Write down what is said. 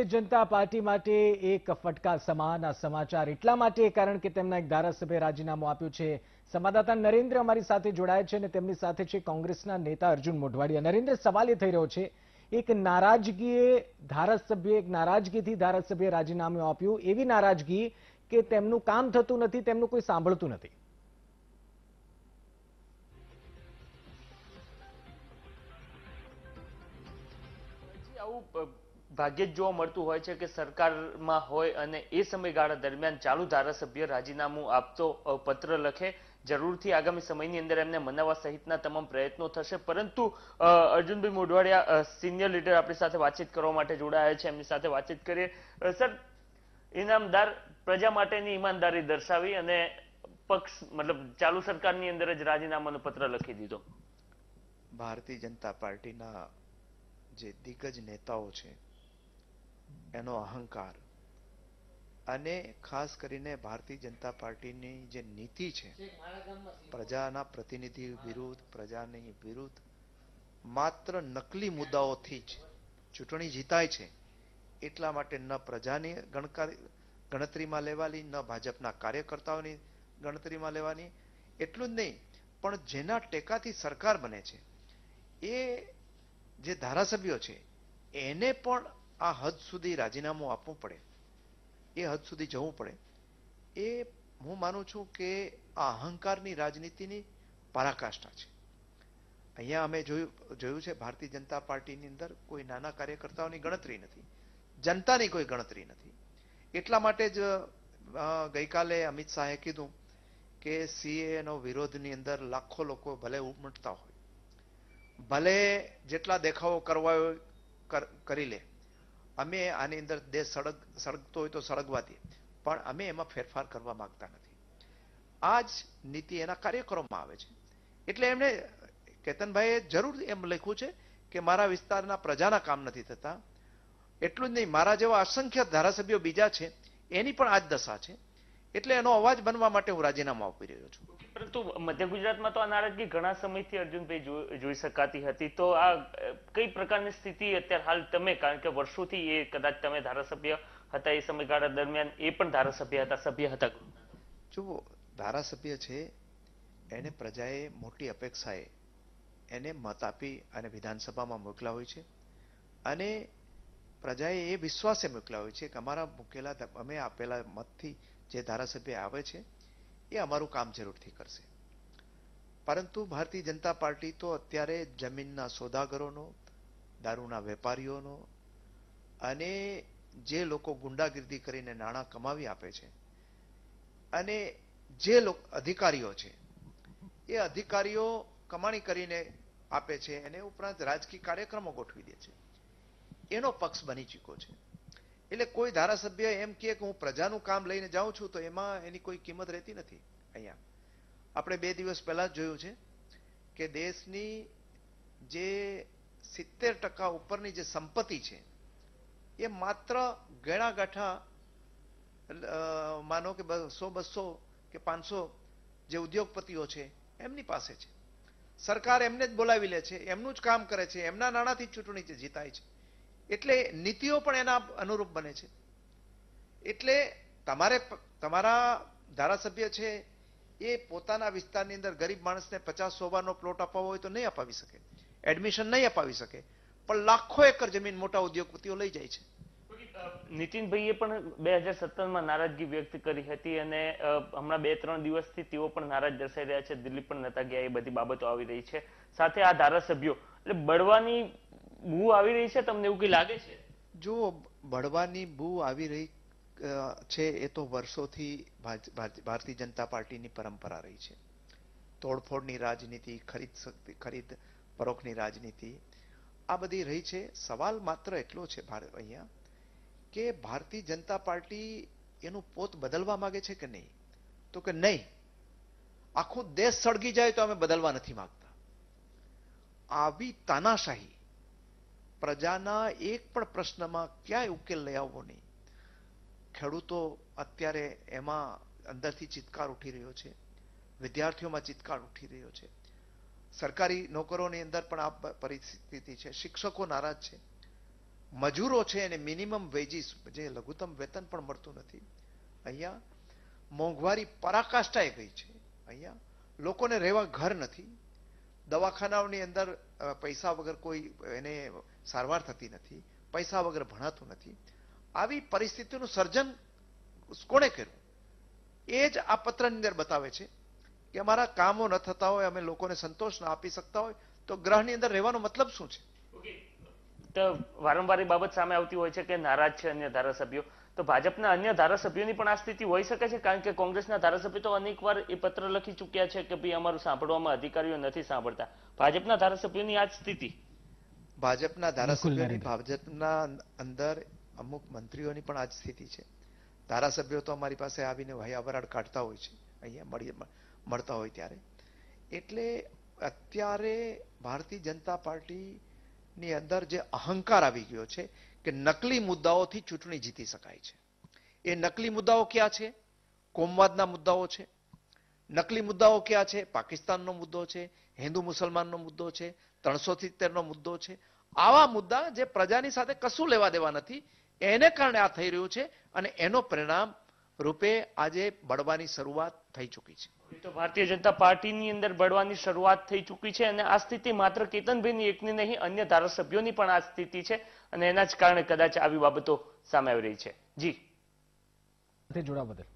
ભારતીય જનતા પાર્ટી માટે એક ફટકા સમાન આ સમાચાર એટલા માટે કારણ કે તેમના એક ધારાસભ્ય રાજીનામું આપ્યું છે સંવાદદાતા નરેન્દ્ર અમારી સાથે જોડાયા છે અને તેમની સાથે છે કોંગ્રેસના નેતા અર્જુન મોઢવાડિયા નરેન્દ્ર સવાલ એ થઈ રહ્યો છે એક નારાજગીએ ધારાસભ્ય એક નારાજગીથી ધારાસભ્ય રાજીનામું આપ્યું એવી નારાજગી કે તેમનું કામ થતું નથી તેમનું કોઈ સાંભળતું નથી આવું ભાગ્યે જ જોવા મળતું હોય છે કે સરકારમાં હોય અને એ સમયગાળા દરમિયાન ચાલુ ધારાસભ્ય રાજીનામું આપતો પત્ર લખે જરૂરથી આગામી સમયની અંદર એમને મનાવવા સહિતના તમામ પ્રયત્નો થશે પરંતુ અર્જુનભાઈ મોઢવાડિયા સિનિયર લીડર આપણી સાથે વાતચીત કરવા માટે જોડાયા છે એમની સાથે વાતચીત કરીએ સર ઇનામદાર પ્રજા માટેની ઈમાનદારી દર્શાવી અને પક્ષ મતલબ ચાલુ સરકારની અંદર જ રાજીનામાનો પત્ર લખી દીધો ભારતીય જનતા પાર્ટીના જે દિગ્ગજ નેતાઓ છે એનો અહંકાર અને ખાસ કરીને ભારતીય જનતા પાર્ટીની જે નીતિ છે પ્રજાના પ્રતિનિધિ વિરુદ્ધ પ્રજાની વિરુદ્ધ માત્ર નકલી મુદ્દાઓથી જ ચૂંટણી જીતાય છે એટલા માટે ન પ્રજાની ગણતરીમાં લેવાની ન ભાજપના કાર્યકર્તાઓની ગણતરીમાં લેવાની એટલું જ નહીં પણ જેના ટેકાથી સરકાર બને છે એ જે ધારાસભ્યો છે એને પણ આ હદ સુધી રાજીનામું આપવું પડે એ હદ સુધી જવું પડે એ હું માનું છું કે આ અહંકારની રાજનીતિની પરાકાષ્ઠા છે અહીંયા અમે જોયું જોયું છે ભારતીય જનતા પાર્ટીની અંદર કોઈ નાના કાર્યકર્તાઓની ગણતરી નથી જનતાની કોઈ ગણતરી નથી એટલા માટે જ ગઈકાલે અમિત શાહે કીધું કે સીએનો વિરોધની અંદર લાખો લોકો ભલે ઉમટતા હોય ભલે જેટલા દેખાવો કરવા કરી લે અમે આની અંદર દેશ સળગ સળગતો હોય તો સળગવાથી પણ અમે એમાં ફેરફાર કરવા માંગતા નથી આ જ નીતિ એના કાર્યક્રમમાં આવે છે એટલે એમણે કેતનભાઈએ જરૂર એમ લખ્યું છે કે મારા વિસ્તારના પ્રજાના કામ નથી થતા એટલું જ નહીં મારા જેવા અસંખ્ય ધારાસભ્યો બીજા છે એની પણ આ જ દશા છે એટલે એનો અવાજ બનવા માટે હું રાજીનામું આપી રહ્યો છું પરંતુ મધ્ય ગુજરાતમાં તો આ નારાજગી ઘણા સમયથી અર્જુનભાઈ જોઈ શકાતી હતી તો આ કઈ પ્રકારની સ્થિતિ અત્યારે હાલ તમે કારણ કે વર્ષોથી એ કદાચ તમે ધારાસભ્ય હતા એ સમયગાળા દરમિયાન એ પણ ધારાસભ્ય હતા સભ્ય હતા જુઓ ધારાસભ્ય છે એને પ્રજાએ મોટી અપેક્ષાએ એને મત આપી અને વિધાનસભામાં મોકલા હોય છે અને પ્રજાએ એ વિશ્વાસે મોકલા હોય છે કે અમારા મૂકેલા અમે આપેલા મતથી જે ધારાસભ્ય આવે છે એ અમારું કામ જરૂરથી કરશે પરંતુ ભારતીય જનતા પાર્ટી તો અત્યારે જમીનના સોદાગરોનો દારૂના વેપારીઓનો અને જે લોકો ગુંડાગીર્દી કરીને નાણાં કમાવી આપે છે અને જે લોકો અધિકારીઓ છે એ અધિકારીઓ કમાણી કરીને આપે છે એને ઉપરાંત રાજકીય કાર્યક્રમો ગોઠવી દે છે એનો પક્ષ બની ચૂક્યો છે એટલે કોઈ ધારાસભ્ય એમ કે હું પ્રજાનું કામ લઈને જાઉં છું તો એમાં એની કોઈ કિંમત રહેતી નથી અહીંયા આપણે બે દિવસ પહેલા જ જોયું છે કે દેશની જે સિત્તેર ટકા ઉપરની જે સંપત્તિ છે એ માત્ર ગણાગાંઠા માનો કે બસો બસો કે પાંચસો જે ઉદ્યોગપતિઓ છે એમની પાસે છે સરકાર એમને જ બોલાવી લે છે એમનું જ કામ કરે છે એમના નાણાંથી ચૂંટણી જીતાય છે એટલે નીતિઓ પણ એના અનુરૂપ બને છે એટલે તમારે તમારા ધારાસભ્ય છે એ પોતાના વિસ્તારની અંદર ગરીબ માણસને પચાસ સોવાનો પ્લોટ અપાવવો હોય તો નહીં અપાવી શકે એડમિશન નહીં અપાવી શકે પણ લાખો એકર જમીન મોટા ઉદ્યોગપતિઓ લઈ જાય છે નીતિનભાઈએ પણ બે હજાર સત્તરમાં નારાજગી વ્યક્ત કરી હતી અને હમણાં બે ત્રણ દિવસથી તેઓ પણ નારાજ દર્શાઈ રહ્યા છે દિલ્હી પણ નતા ગયા એ બધી બાબતો આવી રહી છે સાથે આ ધારાસભ્યો એટલે બળવાની બૂ આવી રહી છે તમને એવું કઈ લાગે છે જો ભળવાની બૂ આવી રહી છે એ તો વર્ષોથી ભારતીય જનતા પાર્ટીની પરંપરા રહી છે તોડફોડની રાજનીતિ ખરીદ શક્તિ ખરીદ પરોખની રાજનીતિ આ બધી રહી છે સવાલ માત્ર એટલો છે ભારત અહીંયા કે ભારતીય જનતા પાર્ટી એનું પોત બદલવા માંગે છે કે નહીં તો કે નહીં આખો દેશ સળગી જાય તો અમે બદલવા નથી માંગતા આવી તાનાશાહી પ્રજાના એક પણ પ્રશ્નમાં ક્યાંય ઉકેલ લઈ આવવો નહીં ખેડૂતો અત્યારે એમાં અંદરથી ચિત્કાર ઉઠી રહ્યો છે વિદ્યાર્થીઓમાં ચિત્કાર ઉઠી રહ્યો છે સરકારી નોકરોની અંદર પણ આ પરિસ્થિતિ છે શિક્ષકો નારાજ છે મજૂરો છે અને મિનિમમ વેજીસ જે લઘુત્તમ વેતન પણ મળતું નથી અહીંયા મોંઘવારી પરાકાષ્ઠાએ ગઈ છે અહીંયા લોકોને રહેવા ઘર નથી દવાખાનાઓની અંદર પૈસા વગર કોઈ એને સારવાર થતી નથી પૈસા વગર ભણાતું નથી આવી પરિસ્થિતિનું સર્જન કોણે કર્યું એ જ આ પત્રની અંદર બતાવે છે કે અમારા કામો ન થતા હોય અમે લોકોને સંતોષ ન આપી શકતા હોય તો ગ્રહની અંદર રહેવાનો મતલબ શું છે તો વારંવાર એ બાબત સામે આવતી હોય છે કે નારાજ છે અન્ય ધારાસભ્યો તો ભાજપના અન્ય ધારાસભ્યોની પણ આ સ્થિતિ હોઈ શકે છે કારણ કે કોંગ્રેસના ધારાસભ્યો તો અનેકવાર એ પત્ર લખી ચૂક્યા છે કે ભાઈ અમારું સાંભળવામાં અધિકારીઓ નથી સાંભળતા ભાજપના ધારાસભ્યોની આ સ્થિતિ ભાજપના ધારાસભ્યોની ભાજપના અંદર અમુક મંત્રીઓની પણ આ સ્થિતિ છે ધારાસભ્યો તો અમારી પાસે આવીને વહી કાઢતા હોય છે અહીંયા મળી મળતા હોય ત્યારે એટલે અત્યારે ભારતીય જનતા પાર્ટી ની અંદર જે અહંકાર આવી ગયો છે કે નકલી મુદ્દાઓથી ચૂંટણી જીતી શકાય છે એ નકલી મુદ્દાઓ ક્યાં છે કોમવાદના મુદ્દાઓ છે નકલી મુદ્દાઓ ક્યાં છે પાકિસ્તાનનો મુદ્દો છે હિન્દુ મુસલમાનનો મુદ્દો છે ત્રણસો સિત્તેરનો મુદ્દો છે આવા મુદ્દા જે પ્રજાની સાથે કશું લેવા દેવા નથી એને કારણે આ થઈ રહ્યું છે અને એનો પરિણામ રૂપે આજે બળવાની શરૂઆત થઈ ચૂકી છે તો ભારતીય જનતા પાર્ટીની અંદર બળવાની શરૂઆત થઈ ચૂકી છે અને આ સ્થિતિ માત્ર કેતનભાઈની એકની નહીં અન્ય ધારાસભ્યોની પણ આ સ્થિતિ છે અને એના જ કારણે કદાચ આવી બાબતો સામે આવી રહી છે જી જોડાવા બદલ